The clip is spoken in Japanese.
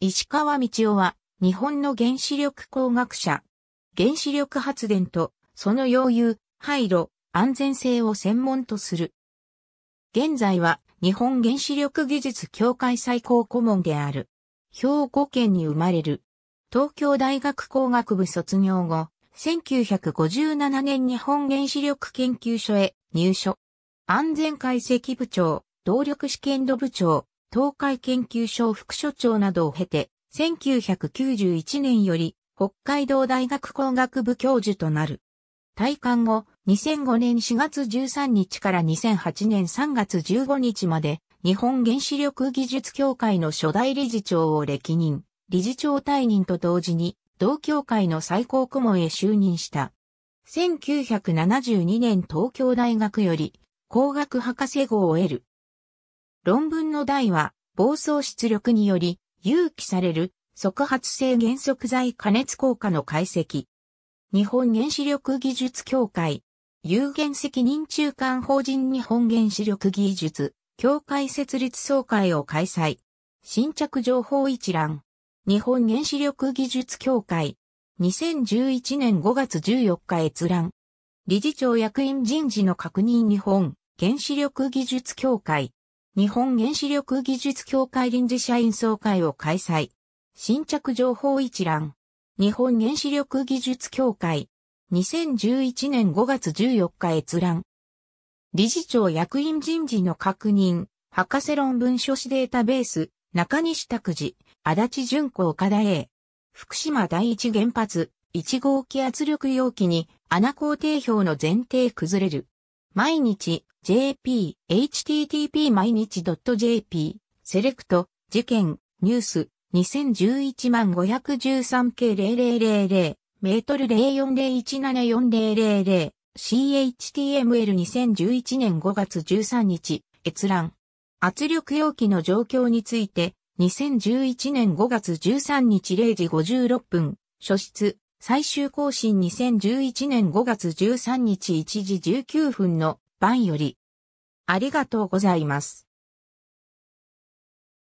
石川道夫は、日本の原子力工学者。原子力発電と、その溶融、廃炉、安全性を専門とする。現在は、日本原子力技術協会最高顧問である。兵庫県に生まれる。東京大学工学部卒業後、1957年日本原子力研究所へ入所。安全解析部長、動力試験度部長、東海研究所副所長などを経て、1991年より北海道大学工学部教授となる。退官後、2005年4月13日から2008年3月15日まで、日本原子力技術協会の初代理事長を歴任、理事長退任と同時に、同協会の最高顧問へ就任した。1972年東京大学より、工学博士号を得る。論文の題は、暴走出力により、有機される、即発性減速剤加熱効果の解析。日本原子力技術協会、有限責任中間法人日本原子力技術協会設立総会を開催。新着情報一覧。日本原子力技術協会。2011年5月14日閲覧。理事長役員人事の確認日本原子力技術協会。日本原子力技術協会臨時社員総会を開催。新着情報一覧。日本原子力技術協会。2011年5月14日閲覧。理事長役員人事の確認。博士論文書士データベース。中西拓司、足立淳子岡田 A。福島第一原発、1号機圧力容器に穴工程表の前提崩れる。毎日、JP、http 毎日 .jp、セレクト、事件、ニュース、2011万513系0000、メートル0 4 0 1 7 4 0 0 0 CHTML2011 年5月13日、閲覧。圧力容器の状況について、2011年5月13日0時56分、初出、最終更新2011年5月13日1時19分の晩より。ありがとうございます。